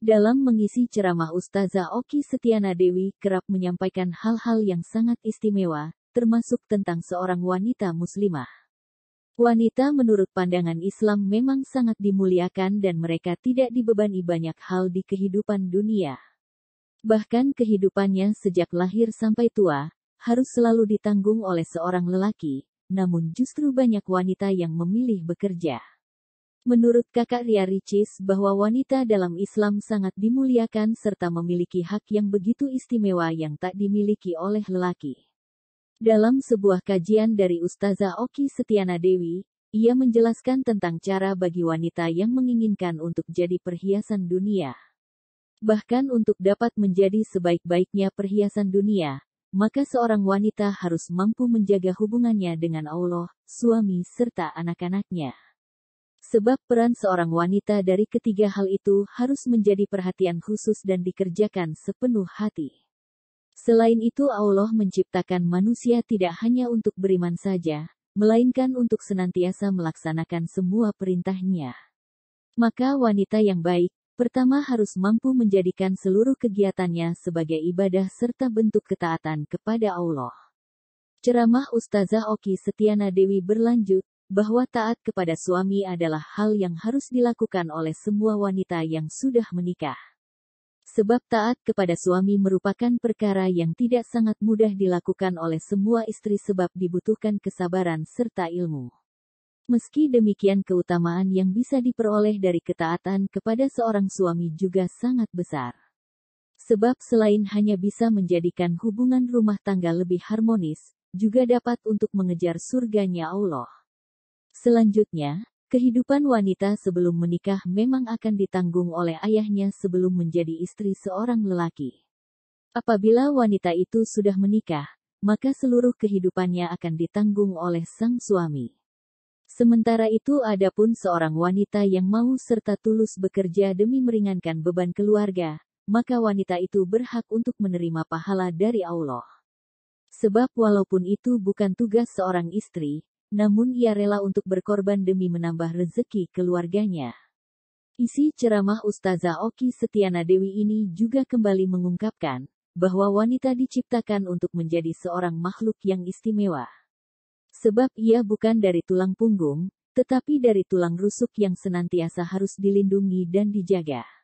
Dalam mengisi ceramah Ustazah Oki Setiana Dewi kerap menyampaikan hal-hal yang sangat istimewa, termasuk tentang seorang wanita muslimah. Wanita menurut pandangan Islam memang sangat dimuliakan dan mereka tidak dibebani banyak hal di kehidupan dunia. Bahkan kehidupannya sejak lahir sampai tua, harus selalu ditanggung oleh seorang lelaki, namun justru banyak wanita yang memilih bekerja. Menurut kakak Ria Ricis bahwa wanita dalam Islam sangat dimuliakan serta memiliki hak yang begitu istimewa yang tak dimiliki oleh lelaki. Dalam sebuah kajian dari Ustazah Oki Setiana Dewi, ia menjelaskan tentang cara bagi wanita yang menginginkan untuk jadi perhiasan dunia. Bahkan untuk dapat menjadi sebaik-baiknya perhiasan dunia, maka seorang wanita harus mampu menjaga hubungannya dengan Allah, suami serta anak-anaknya. Sebab peran seorang wanita dari ketiga hal itu harus menjadi perhatian khusus dan dikerjakan sepenuh hati. Selain itu Allah menciptakan manusia tidak hanya untuk beriman saja, melainkan untuk senantiasa melaksanakan semua perintahnya. Maka wanita yang baik, pertama harus mampu menjadikan seluruh kegiatannya sebagai ibadah serta bentuk ketaatan kepada Allah. Ceramah Ustazah Oki Setiana Dewi berlanjut, bahwa taat kepada suami adalah hal yang harus dilakukan oleh semua wanita yang sudah menikah. Sebab taat kepada suami merupakan perkara yang tidak sangat mudah dilakukan oleh semua istri sebab dibutuhkan kesabaran serta ilmu. Meski demikian keutamaan yang bisa diperoleh dari ketaatan kepada seorang suami juga sangat besar. Sebab selain hanya bisa menjadikan hubungan rumah tangga lebih harmonis, juga dapat untuk mengejar surganya Allah. Selanjutnya, kehidupan wanita sebelum menikah memang akan ditanggung oleh ayahnya sebelum menjadi istri seorang lelaki. Apabila wanita itu sudah menikah, maka seluruh kehidupannya akan ditanggung oleh sang suami. Sementara itu adapun seorang wanita yang mau serta tulus bekerja demi meringankan beban keluarga, maka wanita itu berhak untuk menerima pahala dari Allah. Sebab walaupun itu bukan tugas seorang istri, namun ia rela untuk berkorban demi menambah rezeki keluarganya. Isi ceramah Ustazah Oki Setiana Dewi ini juga kembali mengungkapkan, bahwa wanita diciptakan untuk menjadi seorang makhluk yang istimewa. Sebab ia bukan dari tulang punggung, tetapi dari tulang rusuk yang senantiasa harus dilindungi dan dijaga.